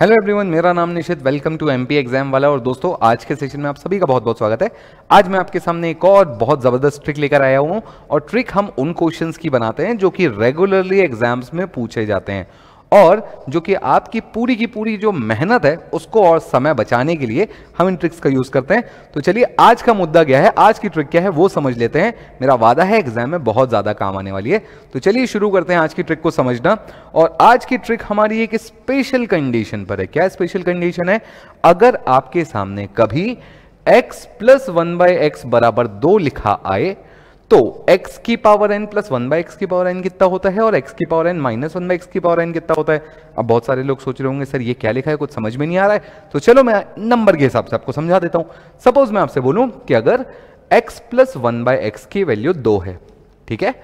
hello everyone मेरा नाम Nishit welcome to MP exam वाला और दोस्तों आज के सेशन में आप सभी का बहुत बहुत स्वागत है आज मैं आपके सामने एक और बहुत ज़बरदस्त ट्रिक लेकर आया हूँ और ट्रिक हम उन क्वेश्चंस की बनाते हैं जो कि रेगुलरली एग्जाम्स में पूछे जाते हैं और जो कि आपकी पूरी की पूरी जो मेहनत है उसको और समय बचाने के लिए हम इन ट्रिक्स का यूज़ करते हैं तो चलिए आज का मुद्दा क्या है आज की ट्रिक क्या है वो समझ लेते हैं मेरा वादा है एग्जाम में बहुत ज़्यादा काम आने वाली है तो चलिए शुरू करते हैं आज की ट्रिक को समझना और आज की ट्रिक हमारी एक स्पेशल कंडीशन पर है क्या स्पेशल कंडीशन है अगर आपके सामने कभी x plus one by x बराबर दो लिखा आए तो x की power n plus one by x की पावर n कितना होता है और x की power n minus one by x की पावर n कितना होता है अब बहुत सारे लोग सोच रहे होंगे सर ये क्या लिखा है कुछ समझ में नहीं आ रहा है तो चलो मैं नंबर के हिसाब से आपको समझा देता हूं सपोज मैं आपसे बोलूं कि अगर x plus one by x की वैल्यू दो है ठीक है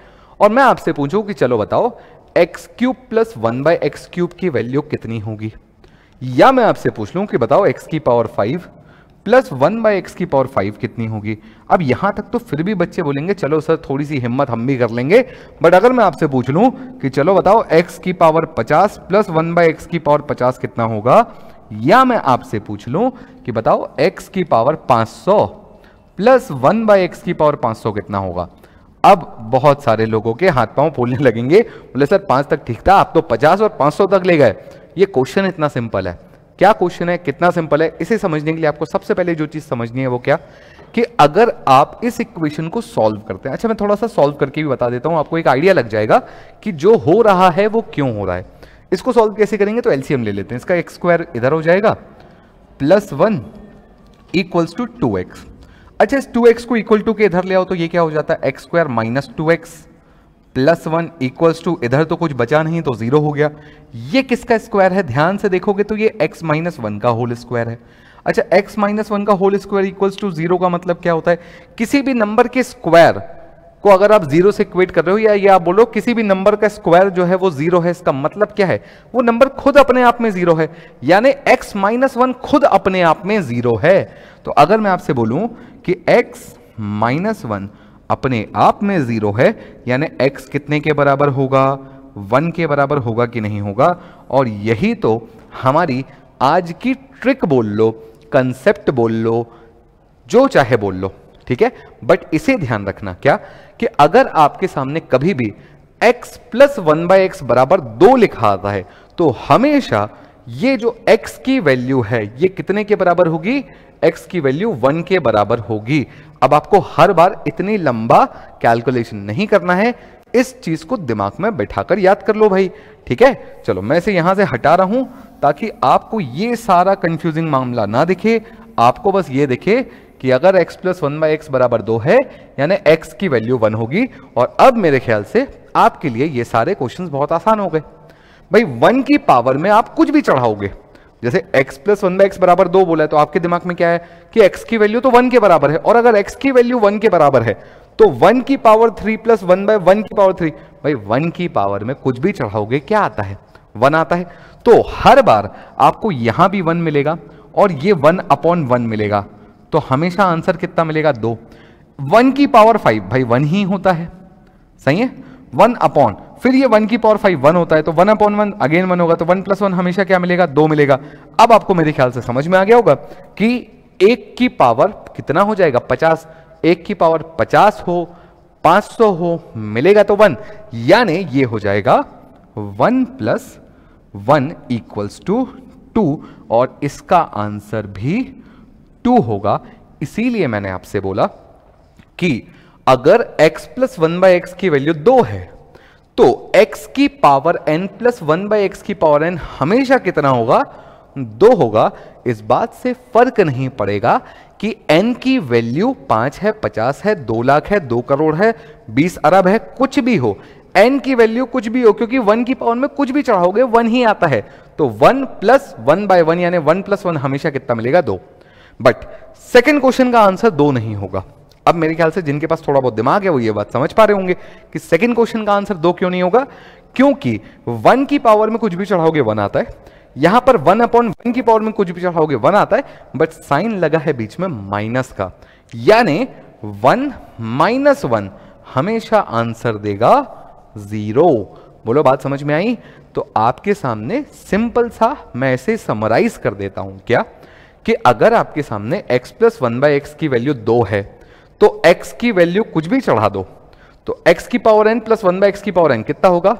और मैं आपसे पूछू कि चलो बताओ x cube plus one by x cube की वैल्यू कितनी होगी या मैं आपसे पूछ लू कि बताओ एक्स की power five plus one by x की पावर फाइव कितनी होगी अब यहां तक तो फिर भी बच्चे बोलेंगे चलो सर थोड़ी सी हिम्मत हम भी कर लेंगे बट अगर मैं आपसे पूछ लूँ कि चलो बताओ एक्स की पावर पचास प्लस वन बाय एक्स की पावर पचास कितना होगा या मैं आपसे पूछ लूँ कि बताओ एक्स की पावर पाँच सौ प्लस वन बाय एक्स की पावर पाँच सौ कितना होगा अब बहुत सारे लोगों के हाथ पांव फूलने लगेंगे बोले सर पाँच तक ठीक था आप तो पचास और पाँच सौ तक ले गए ये क्वेश्चन इतना सिंपल है क्या क्वेश्चन है कितना सिंपल है इसे समझने के लिए आपको सबसे पहले जो चीज़ समझनी है वो क्या कि अगर आप इस इक्वेशन को सॉल्व करते हैं अच्छा मैं थोड़ा सा सॉल्व करके भी बता देता हूं आपको एक आइडिया लग जाएगा कि जो हो रहा है वो क्यों हो रहा है इसको सॉल्व कैसे करेंगे तो एलसीएम ले लेते हैं इसका एक्स स्क्वायर इधर हो जाएगा plus one equals to two x अच्छा इस टू एक्स को इक्वल टू के इधर ले आओ तो ये क्या हो जाता है x square minus two x plus one equals to इधर तो कुछ बचा नहीं तो जीरो हो गया ये किसका स्क्वायर है ध्यान से देखोगे तो ये एक्स माइनस वन का होल स्क्वायर है अच्छा एक्स माइनस वन का whole square equals to zero का मतलब क्या होता है किसी भी नंबर के स्क्वायर को अगर आप जीरो से इक्वेट कर रहे हो या ये आप बोलो किसी भी नंबर का स्क्वायर जो है वो जीरो है इसका मतलब क्या है वो नंबर खुद अपने आप में जीरो है यानी एक्स माइनस वन खुद अपने आप में जीरो है तो अगर मैं आपसे बोलूं कि एक्स माइनस वन अपने आप में ज़ीरो है यानी एक्स कितने के बराबर होगा वन के बराबर होगा कि नहीं होगा और यही तो हमारी आज की ट्रिक बोल लो कंसेप्ट बोल लो जो चाहे बोल लो ठीक है बट इसे ध्यान रखना क्या कि अगर आपके सामने कभी भी x plus one by x बराबर दो लिखा आता है तो हमेशा ये जो x की वैल्यू है ये कितने के बराबर होगी x की वैल्यू वन के बराबर होगी अब आपको हर बार इतनी लंबा कैलकुलेशन नहीं करना है इस चीज को दिमाग में बैठाकर याद कर लो भाई ठीक है चलो मैं इसे यहां से हटा रहा हूं ताकि आपको ये सारा कंफ्यूजिंग मामला ना दिखे आपको बस ये दिखे कि अगर x plus one by x बराबर दो है यानी x की वैल्यू वन होगी और अब मेरे ख्याल से आपके लिए ये सारे क्वेश्चंस बहुत आसान हो गए भाई वन की पावर में आप कुछ भी चढ़ाओगे जैसे x plus one by x बराबर दो बोला है तो आपके दिमाग में क्या है कि x की वैल्यू तो वन के बराबर है और अगर x की वैल्यू वन के बराबर है तो वन की power three plus one by one की पावर थ्री भाई वन की पावर में कुछ भी चढ़ाओगे क्या आता है वन आता है तो हर बार आपको यहां भी वन मिलेगा और ये वन अपॉन वन मिलेगा तो हमेशा आंसर कितना मिलेगा दो वन की पावर फाइव भाई वन ही होता है सही है वन अपॉन फिर ये वन की पावर फाइव वन होता है तो one upon one again one होगा तो वन प्लस वन हमेशा क्या मिलेगा दो मिलेगा अब आपको मेरे ख्याल से समझ में आ गया होगा कि एक की पावर कितना हो जाएगा पचास एक की पावर पचास हो पांच सौ हो मिलेगा तो वन यानी ये हो जाएगा one plus one equals to two और इसका आंसर भी टू होगा इसीलिए मैंने आपसे बोला कि अगर x plus one by x की वैल्यू दो है तो x की power n plus one by x की पावर n हमेशा कितना होगा दो होगा इस बात से फर्क नहीं पड़ेगा कि n की वैल्यू पांच है पचास है दो लाख है दो करोड़ है बीस अरब है कुछ भी हो n की वैल्यू कुछ भी हो क्योंकि वन की पावर में कुछ भी चढ़ाओगे वन ही आता है तो one plus one by one यानी वन प्लस वन हमेशा कितना मिलेगा दो बट सेकेंड क्वेश्चन का आंसर दो नहीं होगा अब मेरे ख्याल से जिनके पास थोड़ा बहुत दिमाग है वो ये बात समझ पा रहे होंगे कि सेकंड क्वेश्चन का आंसर दो क्यों नहीं होगा क्योंकि वन की पावर में कुछ भी चढ़ाओगे वन आता है यहां पर वन अपॉन वन की पावर में कुछ भी चढ़ाओगे वन आता है बट साइन लगा है बीच में माइनस का यानी वन माइनस वन हमेशा आंसर देगा जीरो बोलो बात समझ में आई तो आपके सामने सिंपल सा मैं इसे समराइज कर देता हूं क्या कि अगर आपके सामने x plus one by x की वैल्यू दो है तो x की वैल्यू कुछ भी चढ़ा दो तो x की power n plus one by x की पावर n कितना होगा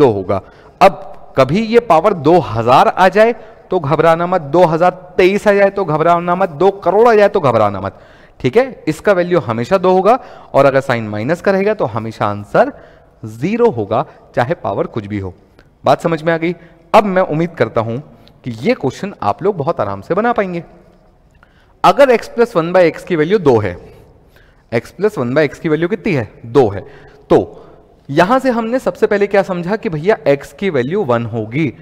दो होगा अब कभी ये पावर दो हजार आ जाए तो घबराना मत दो हजार तेईस आ जाए तो घबराना मत दो करोड़ आ जाए तो घबराना मत ठीक है इसका वैल्यू हमेशा दो होगा और अगर साइन माइनस का रहेगा तो हमेशा आंसर जीरो होगा चाहे पावर कुछ भी हो बात समझ में आ गई अब मैं उम्मीद करता हूं कि ये क्वेश्चन आप लोग बहुत आराम से बना पाएंगे अगर x plus one by x की वैल्यू दो है x plus one by x की वैल्यू कितनी है दो है तो यहां से हमने सबसे पहले क्या समझा कि भैया x की वैल्यू वन होगी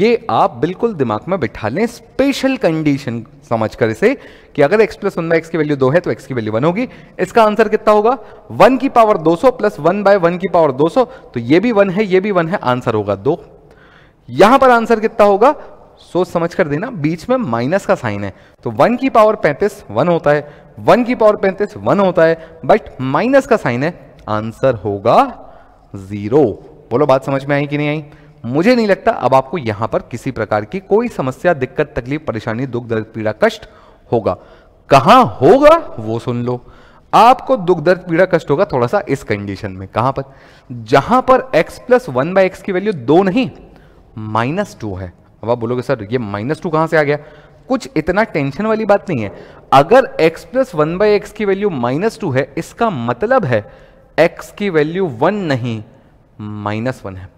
ये आप बिल्कुल दिमाग में बिठा लें स्पेशल कंडीशन समझकर इसे कि अगर x plus one by x की वैल्यू दो है तो x की वैल्यू वन होगी इसका आंसर कितना होगा वन की पावर दो सौ प्लस वन बाय वन की पावर दो सौ तो ये भी वन है ये भी वन है आंसर होगा दो यहां पर आंसर कितना होगा सोच समझ कर देना बीच में माइनस का साइन है तो वन की पावर पैंतीस वन होता है वन की पावर पैंतीस वन होता है बट माइनस का साइन है आंसर होगा जीरो बोलो बात समझ में आई कि नहीं आई मुझे नहीं लगता अब आपको यहां पर किसी प्रकार की कोई समस्या दिक्कत तकलीफ परेशानी दुख दर्द पीड़ा कष्ट होगा कहां होगा वो सुन लो आपको दुख दर्द पीड़ा कष्ट होगा थोड़ा सा इस कंडीशन में कहां पर जहां पर x plus one by x की वैल्यू दो नहीं माइनस टू है अब आप बोलोगे सर ये माइनस टू कहां से आ गया कुछ इतना टेंशन वाली बात नहीं है अगर x plus one by x की वैल्यू माइनस टू है इसका मतलब है एक्स की वैल्यू वन नहीं माइनस वन है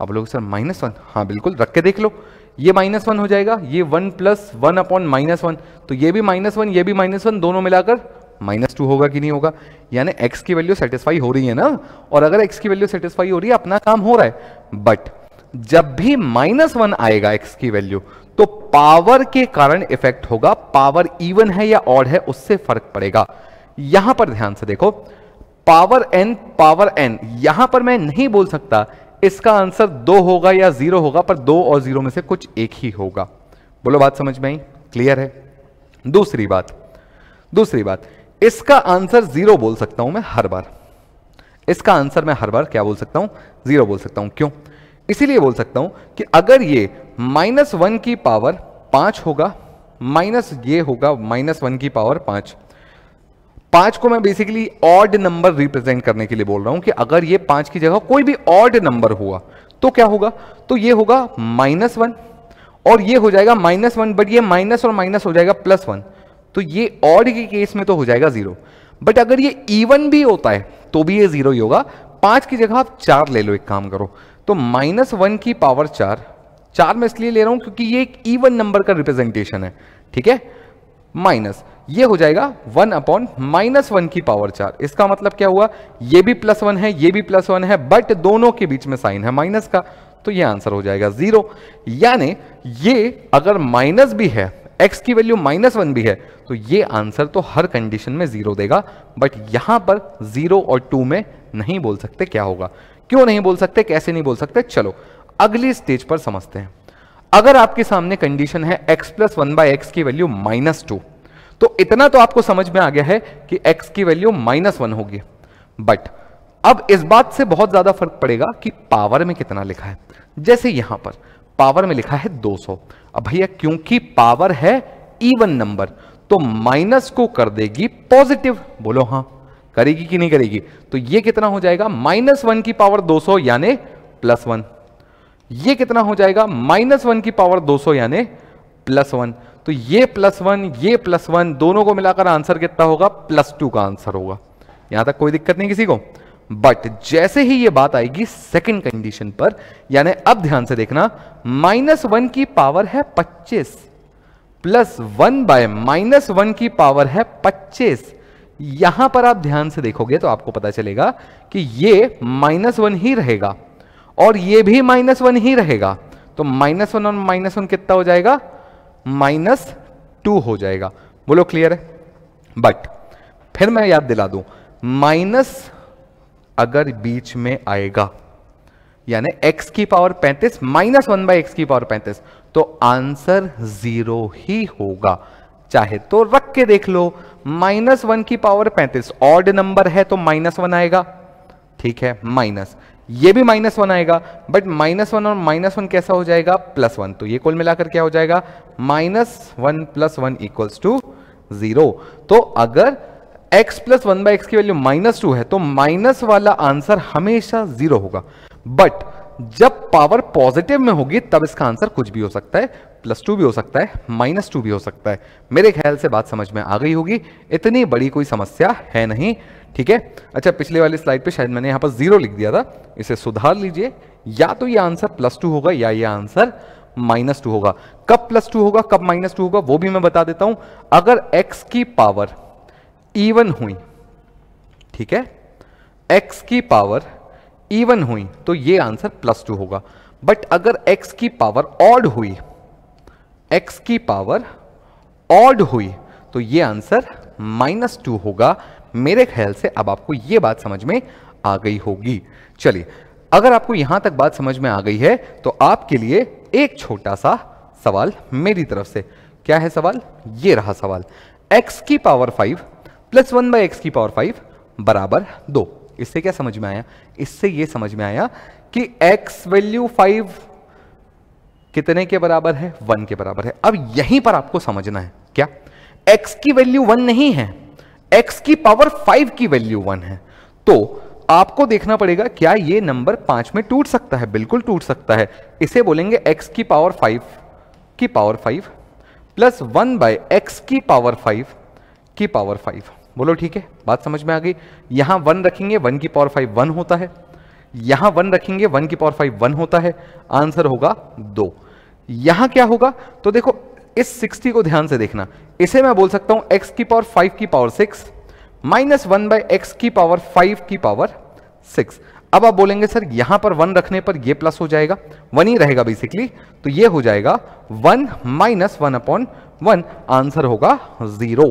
अब लोग सर माइनस वन हाँ बिल्कुल रख के देख लो ये माइनस वन हो जाएगा ये one plus one upon minus one तो ये भी माइनस वन ये भी माइनस वन दोनों मिलाकर माइनस टू होगा कि नहीं होगा यानी एक्स की वैल्यू सेटिस्फाई हो रही है ना और अगर एक्स की वैल्यू सेटिस्फाई हो रही है अपना काम हो रहा है बट जब भी माइनस वन आएगा एक्स की वैल्यू तो पावर के कारण इफेक्ट होगा पावर इवन है या ऑड है उससे फर्क पड़ेगा यहां पर ध्यान से देखो पावर एन पावर एन यहां पर मैं नहीं बोल सकता इसका आंसर दो होगा या जीरो होगा पर दो और जीरो में से कुछ एक ही होगा बोलो बात समझ में आई क्लियर है दूसरी बात दूसरी बात इसका आंसर जीरो बोल सकता हूं मैं हर बार इसका आंसर मैं हर बार क्या बोल सकता हूं जीरो बोल सकता हूं क्यों इसीलिए बोल सकता हूं कि अगर ये माइनस वन की पावर पांच होगा माइनस ये होगा माइनस वन की पावर पांच पांच को मैं बेसिकली ऑड नंबर रिप्रेजेंट करने के लिए बोल रहा हूं कि अगर ये पांच की जगह कोई भी ऑड नंबर हुआ तो क्या होगा तो ये होगा माइनस वन और ये हो जाएगा माइनस वन बट ये माइनस और माइनस हो जाएगा प्लस वन तो ये ऑड के केस में तो हो जाएगा जीरो बट अगर ये इवन भी होता है तो भी ये जीरो ही होगा पांच की जगह आप चार ले लो एक काम करो तो माइनस वन की पावर चार चार मैं इसलिए ले रहा हूं क्योंकि ये एक इवन नंबर का रिप्रेजेंटेशन है ठीक है माइनस ये हो जाएगा वन अपॉन माइनस वन की पावर चार इसका मतलब क्या हुआ ये भी प्लस वन है ये भी प्लस वन है बट दोनों के बीच में साइन है माइनस का तो ये आंसर हो जाएगा जीरो यानी ये अगर माइनस भी है एक्स की वैल्यू माइनस वन भी है तो ये आंसर तो हर कंडीशन में जीरो देगा बट यहां पर जीरो और टू में नहीं बोल सकते क्या होगा क्यों नहीं बोल सकते कैसे नहीं बोल सकते चलो अगली स्टेज पर समझते हैं अगर आपके सामने कंडीशन है x plus one by x की वैल्यू माइनस टू तो इतना तो आपको समझ में आ गया है कि x की वैल्यू माइनस वन होगी बट अब इस बात से बहुत ज्यादा फर्क पड़ेगा कि पावर में कितना लिखा है जैसे यहां पर पावर में लिखा है 200 अब भैया क्योंकि पावर है इवन नंबर तो माइनस को कर देगी पॉजिटिव बोलो हां करेगी कि नहीं करेगी तो ये कितना हो जाएगा माइनस वन की पावर 200 यानी प्लस वन ये कितना हो जाएगा माइनस वन की पावर 200 यानी प्लस वन तो ये प्लस वन ये प्लस वन दोनों को मिलाकर आंसर कितना होगा प्लस टू का आंसर होगा यहां तक कोई दिक्कत नहीं किसी को बट जैसे ही ये बात आएगी सेकंड कंडीशन पर यानी अब ध्यान से देखना माइनस वन की पावर है 25 plus one by minus one की पावर है 25 यहां पर आप ध्यान से देखोगे तो आपको पता चलेगा कि ये माइनस वन ही रहेगा और ये भी माइनस वन ही रहेगा तो माइनस वन और माइनस वन कितना हो जाएगा माइनस टू हो जाएगा बोलो क्लियर है बट फिर मैं याद दिला दूं माइनस अगर बीच में आएगा यानी एक्स की पावर पैंतीस माइनस वन बाई एक्स की पावर पैंतीस तो आंसर जीरो ही होगा चाहे तो रख के देख लो माइनस वन की पावर पैंतीस ऑड नंबर है तो माइनस वन आएगा ठीक है माइनस ये भी माइनस वन आएगा बट माइनस वन और माइनस वन कैसा हो जाएगा प्लस वन तो ये कुल मिलाकर क्या हो जाएगा minus one plus one equals to zero तो अगर x plus one by x की वैल्यू माइनस टू है तो माइनस वाला आंसर हमेशा जीरो होगा बट जब पावर पॉजिटिव में होगी तब इसका आंसर कुछ भी हो सकता है प्लस टू भी हो सकता है माइनस टू भी हो सकता है मेरे ख्याल से बात समझ में आ गई होगी इतनी बड़ी कोई समस्या है नहीं ठीक है अच्छा पिछले वाली स्लाइड पे शायद मैंने यहां पर जीरो लिख दिया था इसे सुधार लीजिए या तो ये आंसर प्लस टू होगा या ये आंसर माइनस टू होगा कब प्लस टू होगा कब माइनस टू होगा वो भी मैं बता देता हूं अगर एक्स की पावर इवन हुई ठीक है एक्स की पावर इवन हुई तो ये आंसर प्लस टू होगा बट अगर x की पावर ऑड हुई x की पावर ऑड हुई तो ये आंसर माइनस टू होगा मेरे ख्याल से अब आपको ये बात समझ में आ गई होगी चलिए अगर आपको यहां तक बात समझ में आ गई है तो आपके लिए एक छोटा सा सवाल मेरी तरफ से क्या है सवाल ये रहा सवाल x की power five plus one by x की पावर फाइव बराबर दो इससे क्या समझ में आया इससे ये समझ में आया कि x वैल्यू फाइव कितने के बराबर है वन के बराबर है अब यहीं पर आपको समझना है क्या x की वैल्यू वन नहीं है x की पावर फाइव की वैल्यू वन है तो आपको देखना पड़ेगा क्या ये नंबर पांच में टूट सकता है बिल्कुल टूट सकता है इसे बोलेंगे x की पावर फाइव की power five plus one by x की पावर फाइव की पावर फाइव बोलो ठीक है बात समझ में आ गई यहां वन रखेंगे वन की पावर फाइव वन होता है यहां वन रखेंगे वन की पावर फाइव वन होता है आंसर होगा दो यहां क्या होगा तो देखो इस सिक्सटी को ध्यान से देखना इसे मैं बोल सकता हूं एक्स की पावर फाइव की power six minus one by x की पावर फाइव की पावर सिक्स अब आप बोलेंगे सर यहां पर वन रखने पर ये प्लस हो जाएगा वन ही रहेगा बेसिकली तो ये हो जाएगा one minus one upon one answer होगा जीरो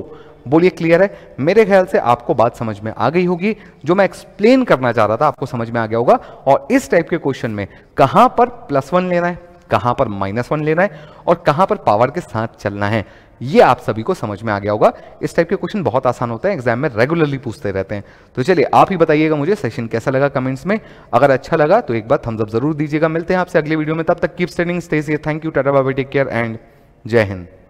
बोलिए क्लियर है मेरे ख्याल से आपको बात समझ में आ गई होगी जो मैं एक्सप्लेन करना चाह रहा था आपको समझ में आ गया होगा और इस टाइप के क्वेश्चन में कहां पर प्लस वन लेना है कहां पर माइनस वन लेना है और कहां पर पावर के साथ चलना है ये आप सभी को समझ में आ गया होगा इस टाइप के क्वेश्चन बहुत आसान होते हैं एग्जाम में रेगुलरली पूछते रहते हैं तो चलिए आप ही बताइएगा मुझे सेशन कैसा लगा कमेंट्स में अगर अच्छा लगा तो एक बार थम्स अप जरूर दीजिएगा मिलते हैं आपसे अगले वीडियो में तब तक keep studying stay thank you tata बाबा टेक केयर एंड जय हिंद